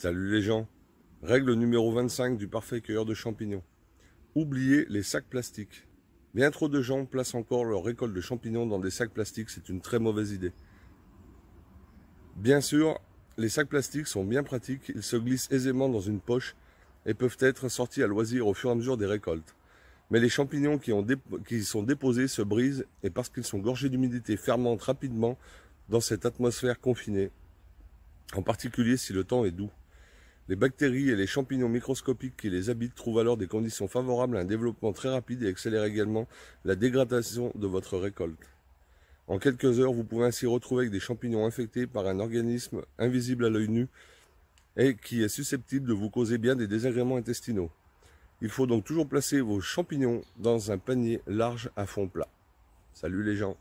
Salut les gens. Règle numéro 25 du parfait cueilleur de champignons. Oubliez les sacs plastiques. Bien trop de gens placent encore leur récolte de champignons dans des sacs plastiques, c'est une très mauvaise idée. Bien sûr, les sacs plastiques sont bien pratiques, ils se glissent aisément dans une poche et peuvent être sortis à loisir au fur et à mesure des récoltes. Mais les champignons qui, y sont déposés se brisent et parce qu'ils sont gorgés d'humidité fermentent rapidement dans cette atmosphère confinée, en particulier si le temps est doux. Les bactéries et les champignons microscopiques qui les habitent trouvent alors des conditions favorables à un développement très rapide et accélèrent également la dégradation de votre récolte. En quelques heures, vous pouvez ainsi retrouver avec des champignons infectés par un organisme invisible à l'œil nu et qui est susceptible de vous causer bien des désagréments intestinaux. Il faut donc toujours placer vos champignons dans un panier large à fond plat. Salut les gens